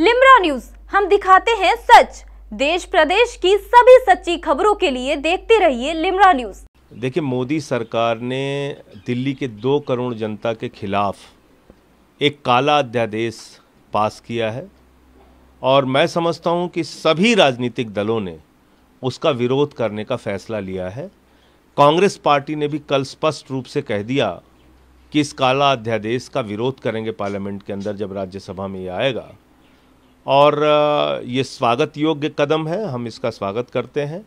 लिमरा news हम दिखाते हैं सच देश प्रदेश की सभी सच्ची खबरों के लिए देखते रहिए लिमरा न्यूज देखिए मोदी सरकार ने दिल्ली के दो करोड़ जनता के खिलाफ एक काला अध्यादेश पास किया है और मैं समझता हूं कि सभी राजनीतिक दलों ने उसका विरोध करने का फैसला लिया है कांग्रेस पार्टी ने भी कल स्पष्ट रूप से कह दिया कि इस काला अध्यादेश का विरोध करेंगे पार्लियामेंट के अंदर जब राज्यसभा में ये आएगा और ये स्वागत योग्य कदम है हम इसका स्वागत करते हैं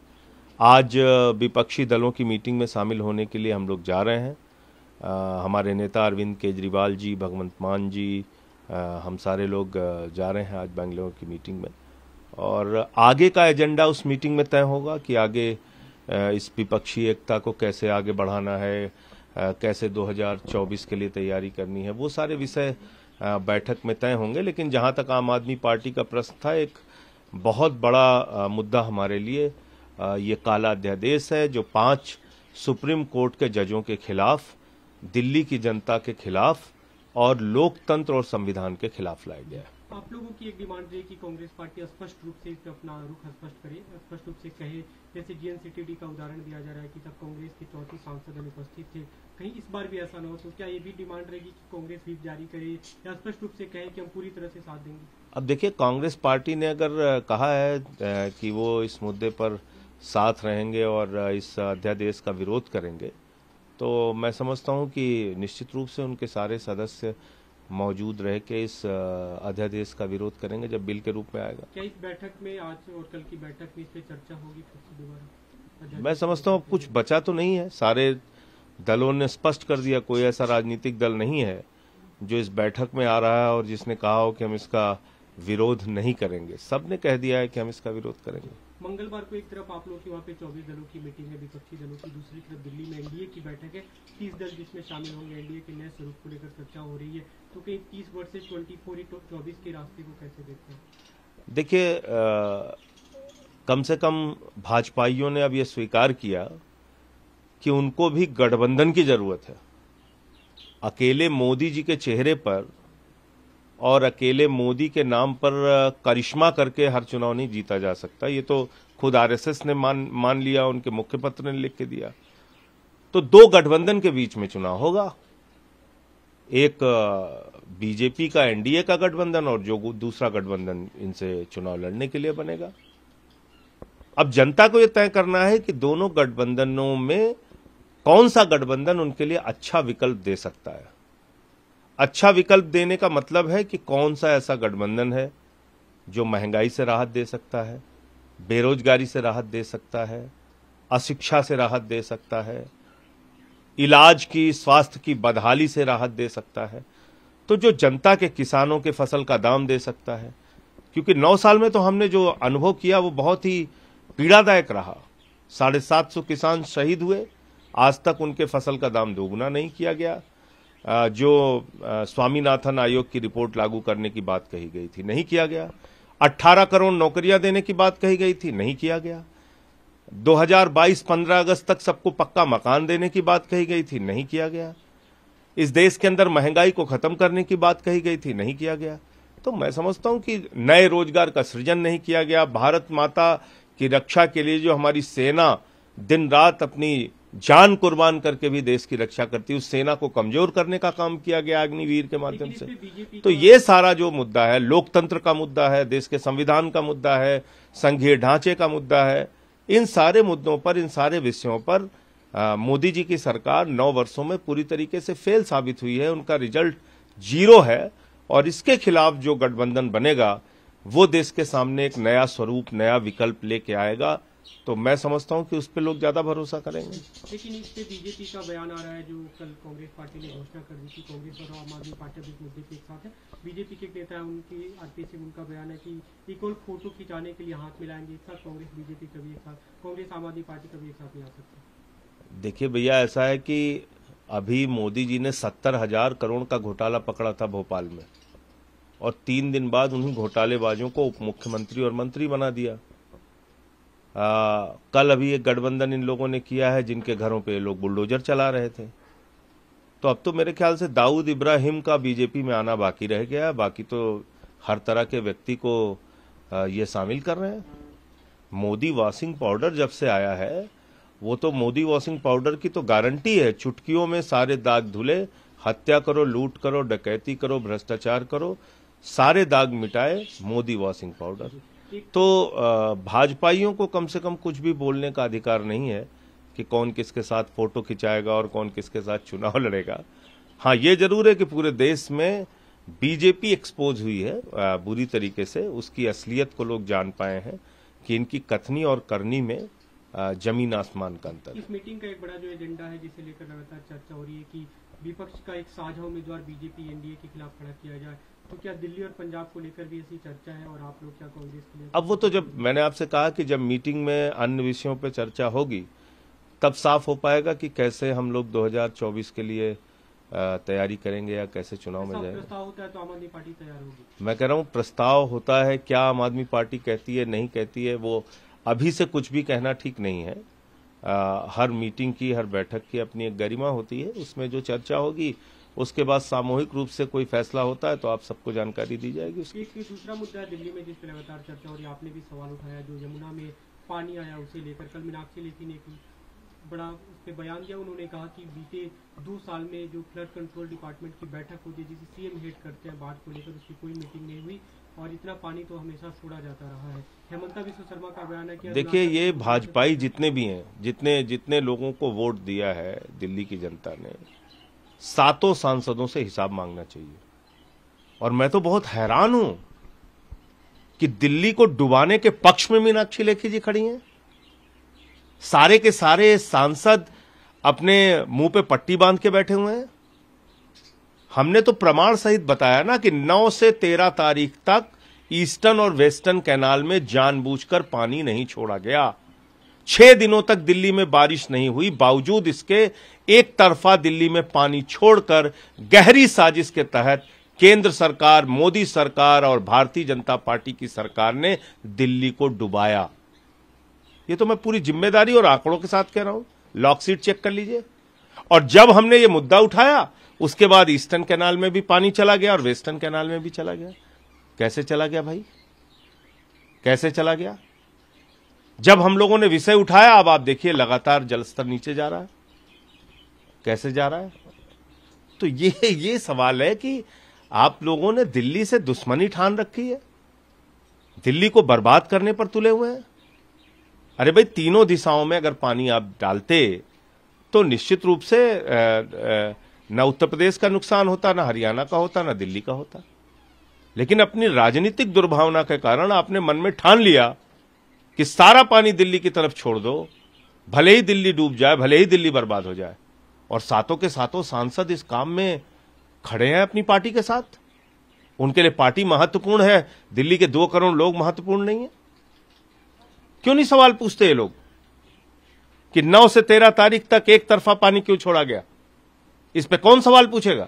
आज विपक्षी दलों की मीटिंग में शामिल होने के लिए हम लोग जा रहे हैं आ, हमारे नेता अरविंद केजरीवाल जी भगवंत मान जी आ, हम सारे लोग जा रहे हैं आज बेंगलोर की मीटिंग में और आगे का एजेंडा उस मीटिंग में तय होगा कि आगे इस विपक्षी एकता को कैसे आगे बढ़ाना है कैसे 2024 के लिए तैयारी करनी है वो सारे विषय बैठक में तय होंगे लेकिन जहां तक आम आदमी पार्टी का प्रश्न था एक बहुत बड़ा मुद्दा हमारे लिए ये काला अध्यादेश है जो पांच सुप्रीम कोर्ट के जजों के खिलाफ दिल्ली की जनता के खिलाफ और लोकतंत्र और संविधान के खिलाफ लाया गया है आप लोगों की एक डिमांड रही कि कांग्रेस पार्टी स्पष्ट रूप से अपना रुख स्पष्ट करे स्पष्ट रूप से कहे जैसे जीएनसीटीडी का उदाहरण दिया जा रहा है कि तब कांग्रेस के चौथी सांसद अनुपस्थित थे कहीं इस बार भी ऐसा ना हो तो क्या ये भी डिमांड रहेगी कि कांग्रेस भी जारी करे या स्पष्ट रूप से कहे कि हम पूरी तरह से साथ देंगे अब देखिये कांग्रेस पार्टी ने अगर कहा है कि वो इस मुद्दे पर साथ रहेंगे और इस अध्यादेश का विरोध करेंगे तो मैं समझता हूँ कि निश्चित रूप से उनके सारे सदस्य मौजूद रह के इस अध्यादेश का विरोध करेंगे जब बिल के रूप में आएगा क्या इस बैठक में आज और कल की बैठक में इस पे चर्चा होगी फिर दोबारा मैं समझता हूँ कुछ बचा तो नहीं है सारे दलों ने स्पष्ट कर दिया कोई ऐसा राजनीतिक दल नहीं है जो इस बैठक में आ रहा है और जिसने कहा हो कि हम इसका विरोध नहीं करेंगे सबने कह दिया है कि हम इसका विरोध करेंगे मंगलवार को एक तरफ आप लोग की वहाँ पे चौबीस दलों की मीटिंग है विपक्षी दलों की दूसरी तरफ दिल्ली में एनडीए की बैठक है तीस दल जिसमें शामिल होंगे एनडीए के नए स्वरूप को लेकर चर्चा हो रही है तो कहीं तीस वर्सेज ट्वेंटी फोर चौबीस के रास्ते को कैसे देखते हैं देखिए कम से कम भाजपाइयों ने अब यह स्वीकार किया कि उनको भी गठबंधन की जरूरत है अकेले मोदी जी के चेहरे पर और अकेले मोदी के नाम पर करिश्मा करके हर चुनाव नहीं जीता जा सकता ये तो खुद आरएसएस ने मान मान लिया उनके मुख्यपत्र ने लिख के दिया तो दो गठबंधन के बीच में चुनाव होगा एक बीजेपी का एनडीए का गठबंधन और जो दूसरा गठबंधन इनसे चुनाव लड़ने के लिए बनेगा अब जनता को यह तय करना है कि दोनों गठबंधनों में कौन सा गठबंधन उनके लिए अच्छा विकल्प दे सकता है अच्छा विकल्प देने का मतलब है कि कौन सा ऐसा गठबंधन है जो महंगाई से राहत दे सकता है बेरोजगारी से राहत दे सकता है अशिक्षा से राहत दे सकता है इलाज की स्वास्थ्य की बदहाली से राहत दे सकता है तो जो जनता के किसानों के फसल का दाम दे सकता है क्योंकि नौ साल में तो हमने जो अनुभव किया वो बहुत ही पीड़ादायक रहा साढ़े सात सौ किसान शहीद हुए आज तक उनके फसल का दाम दोगुना नहीं किया गया जो स्वामीनाथन आयोग की रिपोर्ट लागू करने की बात कही गई थी नहीं किया गया 18 करोड़ नौकरियां देने की बात कही गई थी नहीं किया गया 2022-15 अगस्त तक सबको पक्का मकान देने की बात कही गई थी नहीं किया गया इस देश के अंदर महंगाई को खत्म करने की बात कही गई थी नहीं किया गया तो मैं समझता हूं कि नए रोजगार का सृजन नहीं किया गया भारत माता की रक्षा के लिए जो हमारी सेना दिन रात अपनी जान कुर्बान करके भी देश की रक्षा करती उस सेना को कमजोर करने का काम किया गया अग्निवीर के माध्यम से तो ये सारा जो मुद्दा है लोकतंत्र का मुद्दा है देश के संविधान का मुद्दा है संघीय ढांचे का मुद्दा है इन सारे मुद्दों पर इन सारे विषयों पर मोदी जी की सरकार नौ वर्षों में पूरी तरीके से फेल साबित हुई है उनका रिजल्ट जीरो है और इसके खिलाफ जो गठबंधन बनेगा वो देश के सामने एक नया स्वरूप नया विकल्प लेके आएगा तो मैं समझता हूं कि उस पर लोग ज्यादा भरोसा करेंगे लेकिन इस पे बीजेपी का बयान आ रहा है जो कल कांग्रेस पार्टी ने घोषणा कर दी थी कांग्रेस और आम आदमी पार्टी अभी मुद्दे के साथ है बीजेपी के नेता है उनकी आरपी सिंह उनका बयान है कि इक्वल फोटो खिंचाने के लिए हाथ मिलाएंगे एक साथ कांग्रेस बीजेपी कभी एक साथ कांग्रेस आम आदमी पार्टी कभी एक साथ नहीं आ सकती देखिए भैया ऐसा है कि अभी मोदी जी ने सत्तर हजार करोड़ का घोटाला पकड़ा था भोपाल में और तीन दिन बाद उन्हीं घोटालेबाजों को उप मुख्यमंत्री और मंत्री बना दिया आ, कल अभी एक गठबंधन इन लोगों ने किया है जिनके घरों पे लोग बुलडोजर चला रहे थे तो अब तो मेरे ख्याल से दाऊद इब्राहिम का बीजेपी में आना बाकी रह गया बाकी तो हर तरह के व्यक्ति को ये शामिल कर रहे हैं मोदी वॉशिंग पाउडर जब से आया है वो तो मोदी वॉशिंग पाउडर की तो गारंटी है चुटकियों में सारे दाग धुले हत्या करो लूट करो डकैती करो भ्रष्टाचार करो सारे दाग मिटाए मोदी वॉशिंग पाउडर तो भाजपाइयों को कम से कम कुछ भी बोलने का अधिकार नहीं है कि कौन किसके साथ फोटो खिंचाएगा और कौन किसके साथ चुनाव लड़ेगा हाँ ये जरूर है कि पूरे देश में बीजेपी एक्सपोज हुई है बुरी तरीके से उसकी असलियत को लोग जान पाए हैं कि इनकी कथनी और करनी में जमीन आसमान का अंतर इस मीटिंग का एक बड़ा जो एजेंडा है जिसे लेकर लगातार चर्चा हो रही है कि विपक्ष का एक साझा उम्मीदवार बीजेपी एनडीए के खिलाफ खड़ा किया जाए तो क्या दिल्ली और पंजाब को लेकर भी ऐसी चर्चा है और आप लोग क्या कांग्रेस के लिए अब वो तो जब मैंने आपसे कहा कि जब मीटिंग में अन्य विषयों पर चर्चा होगी तब साफ हो पाएगा कि कैसे हम लोग 2024 के लिए तैयारी करेंगे या कैसे चुनाव में जाएंगे प्रस्ताव होता है तो आम आदमी पार्टी तैयार होगी मैं कह रहा हूँ प्रस्ताव होता है क्या आम आदमी पार्टी कहती है नहीं कहती है वो अभी से कुछ भी कहना ठीक नहीं है आ, हर मीटिंग की हर बैठक की अपनी एक गरिमा होती है उसमें जो चर्चा होगी उसके बाद सामूहिक रूप से कोई फैसला होता है तो आप सबको जानकारी दी जाएगी उसकी दूसरा मुद्दा दिल्ली में जिस पर लगातार चर्चा हो रही आपने भी सवाल उठाया जो यमुना में पानी आया उसे लेकर कल मीनाक्षी लेखी ने की बड़ा उस पर बयान दिया उन्होंने कहा कि बीते दो साल में जो फ्लड कंट्रोल डिपार्टमेंट की बैठक होती है जिसे सीएम हेड करते हैं बाढ़ को लेकर उसकी कोई मीटिंग नहीं हुई और इतना पानी तो हमेशा छोड़ा जाता रहा है हेमंता विश्व शर्मा का बयान है कि देखिए ये भाजपाई जितने भी हैं जितने जितने लोगों को वोट दिया है दिल्ली की जनता ने सातों सांसदों से हिसाब मांगना चाहिए और मैं तो बहुत हैरान हूं कि दिल्ली को डुबाने के पक्ष में मीनाक्षी लेखी जी खड़ी हैं सारे के सारे सांसद अपने मुंह पे पट्टी बांध के बैठे हुए हैं हमने तो प्रमाण सहित बताया ना कि 9 से 13 तारीख तक ईस्टर्न और वेस्टर्न कैनाल में जानबूझकर पानी नहीं छोड़ा गया छह दिनों तक दिल्ली में बारिश नहीं हुई बावजूद इसके एक तरफा दिल्ली में पानी छोड़कर गहरी साजिश के तहत केंद्र सरकार मोदी सरकार और भारतीय जनता पार्टी की सरकार ने दिल्ली को डुबाया ये तो मैं पूरी जिम्मेदारी और आंकड़ों के साथ कह रहा हूं लॉकसीट चेक कर लीजिए और जब हमने ये मुद्दा उठाया उसके बाद ईस्टर्न कैनाल में भी पानी चला गया और वेस्टर्न कैनाल में भी चला गया कैसे चला गया भाई कैसे चला गया जब हम लोगों ने विषय उठाया अब आप देखिए लगातार जलस्तर नीचे जा रहा है कैसे जा रहा है तो ये ये सवाल है कि आप लोगों ने दिल्ली से दुश्मनी ठान रखी है दिल्ली को बर्बाद करने पर तुले हुए हैं अरे भाई तीनों दिशाओं में अगर पानी आप डालते तो निश्चित रूप से न उत्तर प्रदेश का नुकसान होता ना हरियाणा का होता ना दिल्ली का होता लेकिन अपनी राजनीतिक दुर्भावना के कारण आपने मन में ठान लिया कि सारा पानी दिल्ली की तरफ छोड़ दो भले ही दिल्ली डूब जाए भले ही दिल्ली बर्बाद हो जाए और सातों के सातों सांसद इस काम में खड़े हैं अपनी पार्टी के साथ उनके लिए पार्टी महत्वपूर्ण है दिल्ली के दो करोड़ लोग महत्वपूर्ण नहीं है क्यों नहीं सवाल पूछते ये लोग कि 9 से 13 तारीख तक एक तरफा पानी क्यों छोड़ा गया इस पे कौन सवाल पूछेगा